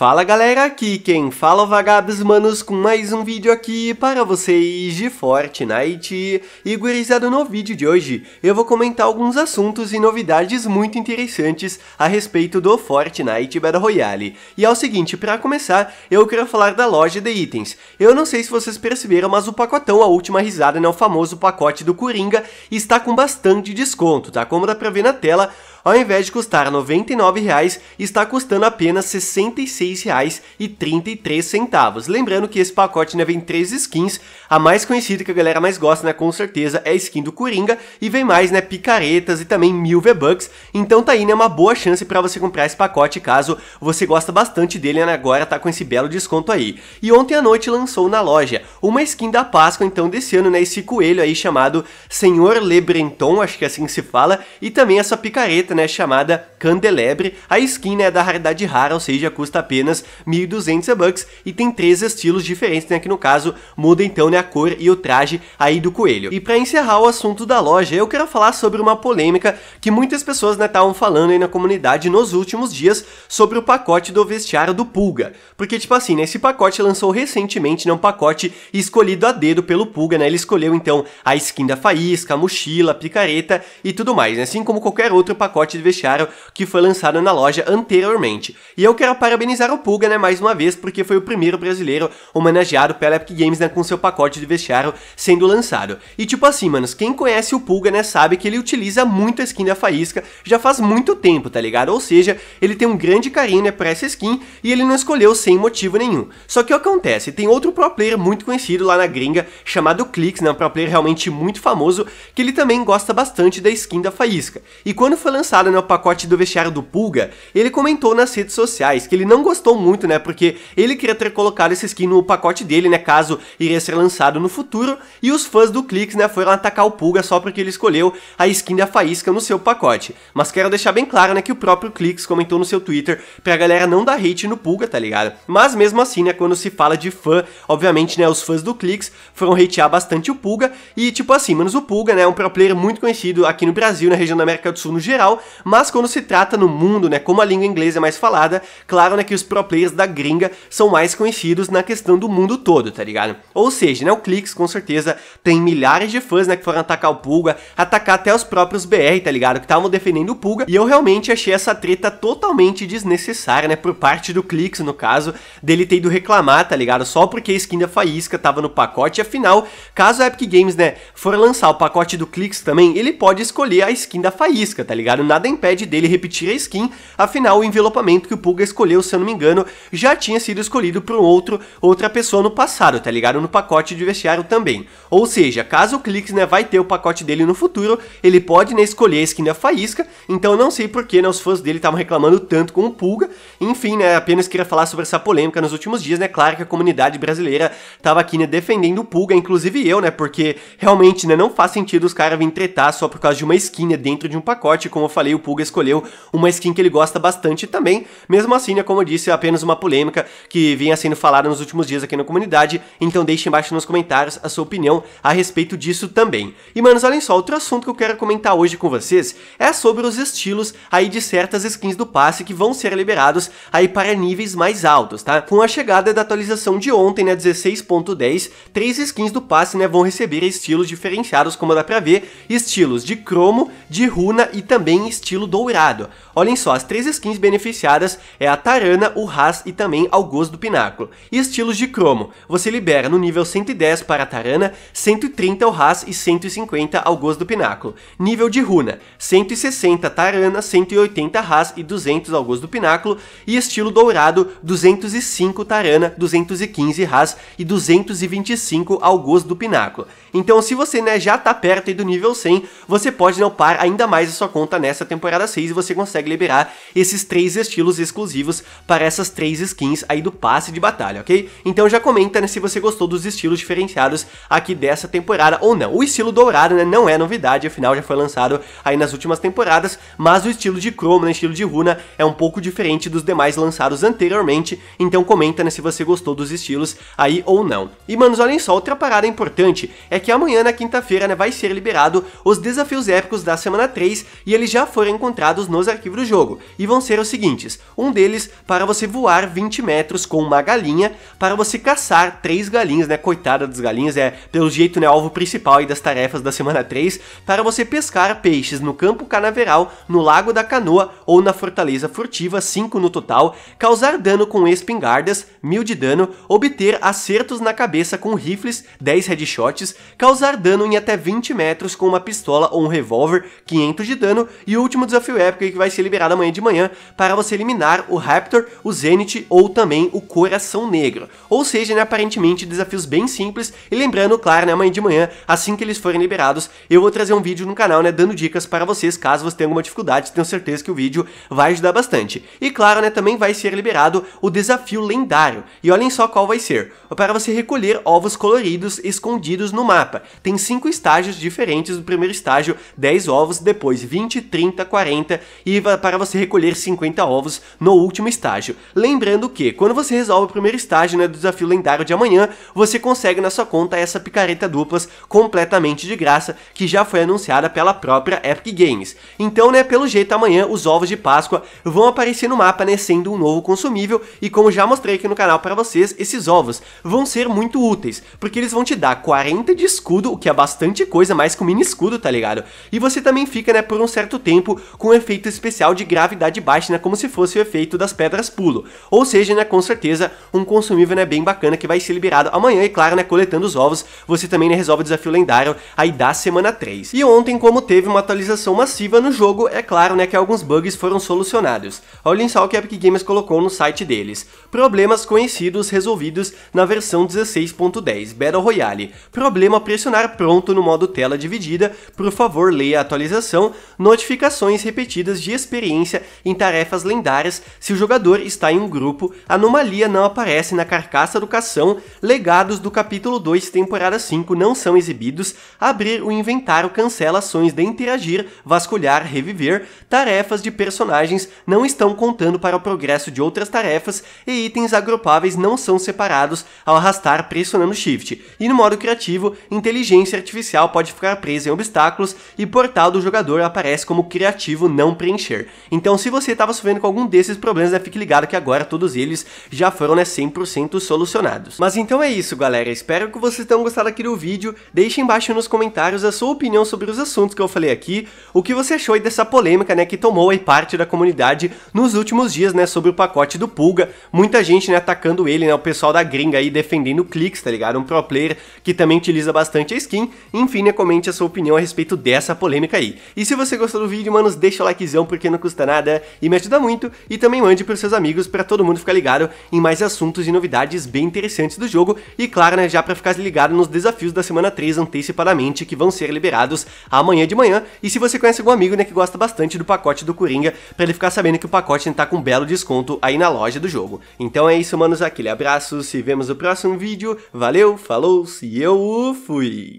Fala galera, aqui quem fala é Vagabos Manos com mais um vídeo aqui para vocês de Fortnite. E gurizada, no vídeo de hoje eu vou comentar alguns assuntos e novidades muito interessantes a respeito do Fortnite Battle Royale. E é o seguinte, para começar, eu quero falar da loja de itens. Eu não sei se vocês perceberam, mas o pacotão A Última Risada, né, o famoso pacote do Coringa, está com bastante desconto, tá? Como dá pra ver na tela, ao invés de custar R$ 99,00, está custando apenas R$ 66,33. Lembrando que esse pacote né, vem três skins, a mais conhecida que a galera mais gosta, né, com certeza, é a skin do Coringa, e vem mais, né, picaretas e também mil V-Bucks, então tá aí, né, uma boa chance para você comprar esse pacote, caso você goste bastante dele, né, agora tá com esse belo desconto aí. E ontem à noite lançou na loja uma skin da Páscoa, então, desse ano, né, esse coelho aí chamado Senhor Lebrenton, acho que é assim que se fala, e também essa picareta preta, né, chamada Candelebre. A skin né, é da raridade rara, ou seja, custa apenas 1.200 bucks e tem três estilos diferentes, né, que no caso muda então né, a cor e o traje aí do coelho. E para encerrar o assunto da loja, eu quero falar sobre uma polêmica que muitas pessoas né, estavam falando aí na comunidade nos últimos dias sobre o pacote do vestiário do Pulga. Porque, tipo assim, né, esse pacote lançou recentemente, né, um pacote escolhido a dedo pelo Pulga, né, ele escolheu então a skin da faísca, a mochila, a picareta e tudo mais, né, assim como qualquer outro pacote pacote de vestiário que foi lançado na loja anteriormente. E eu quero parabenizar o Pulga, né, mais uma vez, porque foi o primeiro brasileiro homenageado pela Epic Games, né, com seu pacote de vestiário sendo lançado. E tipo assim, manos, quem conhece o Pulga, né, sabe que ele utiliza muito a skin da Faísca já faz muito tempo, tá ligado? Ou seja, ele tem um grande carinho, né, pra essa skin e ele não escolheu sem motivo nenhum. Só que o que acontece, tem outro pro player muito conhecido lá na gringa, chamado Clix, né, um pro player realmente muito famoso, que ele também gosta bastante da skin da Faísca. E quando foi lançado lançado né, o pacote do vestiário do Pulga, ele comentou nas redes sociais que ele não gostou muito, né? Porque ele queria ter colocado esse skin no pacote dele, né? Caso iria ser lançado no futuro. E os fãs do Clix, né, foram atacar o Pulga só porque ele escolheu a skin da Faísca no seu pacote. Mas quero deixar bem claro, né, que o próprio Clix comentou no seu Twitter pra galera não dar hate no Pulga, tá ligado? Mas mesmo assim, né, quando se fala de fã, obviamente, né, os fãs do Clix foram hatear bastante o Pulga. E tipo assim, menos o Pulga, né, é um pro player muito conhecido aqui no Brasil, na região da América do Sul no geral, mas quando se trata no mundo, né, como a língua inglesa é mais falada, claro né, que os pro players da gringa são mais conhecidos na questão do mundo todo, tá ligado? Ou seja, né, o Clix com certeza tem milhares de fãs, né, que foram atacar o Pulga, atacar até os próprios BR, tá ligado? Que estavam defendendo o Pulga, e eu realmente achei essa treta totalmente desnecessária, né, por parte do Clix, no caso, dele ter ido reclamar, tá ligado? Só porque a skin da Faísca tava no pacote, afinal, caso a Epic Games, né, for lançar o pacote do Clix também, ele pode escolher a skin da Faísca, tá ligado? nada impede dele repetir a skin, afinal o envelopamento que o Pulga escolheu, se eu não me engano, já tinha sido escolhido por um outro, outra pessoa no passado, tá ligado? No pacote de vestiário também. Ou seja, caso o Clix, né, vai ter o pacote dele no futuro, ele pode, né, escolher a skin da Faísca, então não sei por que né, os fãs dele estavam reclamando tanto com o Pulga, enfim, né, apenas queria falar sobre essa polêmica nos últimos dias, né, claro que a comunidade brasileira tava aqui, né, defendendo o Pulga, inclusive eu, né, porque realmente, né, não faz sentido os caras virem tretar só por causa de uma skin, né, dentro de um pacote, como eu falei, o Puga escolheu uma skin que ele gosta bastante também. Mesmo assim, né, como eu disse, é apenas uma polêmica que vinha sendo falada nos últimos dias aqui na comunidade, então deixe embaixo nos comentários a sua opinião a respeito disso também. E, manos, olhem só, outro assunto que eu quero comentar hoje com vocês é sobre os estilos aí de certas skins do passe que vão ser liberados aí para níveis mais altos, tá? Com a chegada da atualização de ontem, né, 16.10, três skins do passe, né, vão receber estilos diferenciados, como dá pra ver, estilos de cromo, de runa e também em estilo dourado. Olhem só, as três skins beneficiadas é a Tarana, o Haas e também Augusto do Pináculo. E estilos de cromo, você libera no nível 110 para a Tarana, 130 o Haas e 150 Augusto do Pináculo. Nível de runa, 160 Tarana, 180 Haas e 200 Augusto do Pináculo. E estilo dourado, 205 Tarana, 215 Haas e 225 Augusto do Pináculo. Então se você né, já está perto do nível 100, você pode não né, upar ainda mais a sua conta nessa né? nessa temporada 6 e você consegue liberar esses três estilos exclusivos para essas três skins aí do passe de batalha, ok? Então já comenta né, se você gostou dos estilos diferenciados aqui dessa temporada ou não. O estilo dourado né, não é novidade, afinal já foi lançado aí nas últimas temporadas, mas o estilo de cromo, né, estilo de runa, é um pouco diferente dos demais lançados anteriormente, então comenta né, se você gostou dos estilos aí ou não. E manos, olhem só, outra parada importante é que amanhã na quinta-feira né, vai ser liberado os desafios épicos da semana 3 e eles já já foram encontrados nos arquivos do jogo, e vão ser os seguintes. Um deles para você voar 20 metros com uma galinha, para você caçar três galinhas, né? Coitada das galinhas, é pelo jeito né, alvo principal aí das tarefas da semana 3, para você pescar peixes no campo canaveral, no lago da canoa ou na fortaleza furtiva, 5 no total, causar dano com espingardas, 1000 de dano, obter acertos na cabeça com rifles, 10 headshots, causar dano em até 20 metros com uma pistola ou um revólver, 500 de dano e o último desafio épico que vai ser liberado amanhã de manhã para você eliminar o Raptor, o Zenith ou também o Coração Negro. Ou seja, né, aparentemente desafios bem simples e lembrando, claro, né, amanhã de manhã, assim que eles forem liberados, eu vou trazer um vídeo no canal, né, dando dicas para vocês caso você tenha alguma dificuldade, tenho certeza que o vídeo vai ajudar bastante. E claro, né, também vai ser liberado o desafio lendário. E olhem só qual vai ser. Para você recolher ovos coloridos escondidos no mapa. Tem cinco estágios diferentes, No primeiro estágio 10 ovos, depois 20, 30 30, 40 e para você recolher 50 ovos no último estágio. Lembrando que, quando você resolve o primeiro estágio né, do desafio lendário de amanhã, você consegue na sua conta essa picareta duplas completamente de graça, que já foi anunciada pela própria Epic Games. Então, né, pelo jeito, amanhã os ovos de Páscoa vão aparecer no mapa, né, sendo um novo consumível, e como já mostrei aqui no canal para vocês, esses ovos vão ser muito úteis, porque eles vão te dar 40 de escudo, o que é bastante coisa, mais que um mini escudo, tá ligado? E você também fica, né, por um certo tempo tempo com um efeito especial de gravidade baixa, né, como se fosse o efeito das pedras pulo. Ou seja, né, com certeza, um consumível né, bem bacana que vai ser liberado amanhã e, claro, né, coletando os ovos, você também né, resolve o desafio lendário aí da semana 3. E ontem, como teve uma atualização massiva no jogo, é claro né, que alguns bugs foram solucionados. Olhem só o que a Epic Games colocou no site deles. Problemas conhecidos resolvidos na versão 16.10 Battle Royale. Problema pressionar pronto no modo tela dividida. Por favor, leia a atualização. Notificação duplicações repetidas de experiência em tarefas lendárias se o jogador está em um grupo, anomalia não aparece na carcaça do cação, legados do capítulo 2, temporada 5 não são exibidos, abrir o inventário cancela ações de interagir, vasculhar, reviver, tarefas de personagens não estão contando para o progresso de outras tarefas e itens agrupáveis não são separados ao arrastar pressionando Shift. E no modo criativo, inteligência artificial pode ficar presa em obstáculos e portal do jogador aparece como criativo não preencher. Então, se você estava sofrendo com algum desses problemas, né, fique ligado que agora todos eles já foram né, 100% solucionados. Mas então é isso, galera. Espero que vocês tenham gostado aqui do vídeo. Deixe embaixo nos comentários a sua opinião sobre os assuntos que eu falei aqui, o que você achou dessa polêmica né, que tomou aí parte da comunidade nos últimos dias né, sobre o pacote do Pulga. Muita gente né, atacando ele, né, o pessoal da gringa aí defendendo o Clix, tá ligado? Um pro player que também utiliza bastante a skin. Enfim, né, comente a sua opinião a respeito dessa polêmica aí. E se você gostou do vídeo, vídeo, manos, deixa o likezão porque não custa nada e me ajuda muito. E também mande pros seus amigos para todo mundo ficar ligado em mais assuntos e novidades bem interessantes do jogo. E claro, né, já para ficar ligado nos desafios da semana 3 antecipadamente que vão ser liberados amanhã de manhã. E se você conhece algum amigo, né, que gosta bastante do pacote do Coringa, para ele ficar sabendo que o pacote tá com um belo desconto aí na loja do jogo. Então é isso, manos, aquele abraço, se vemos no próximo vídeo. Valeu, falou, se eu fui!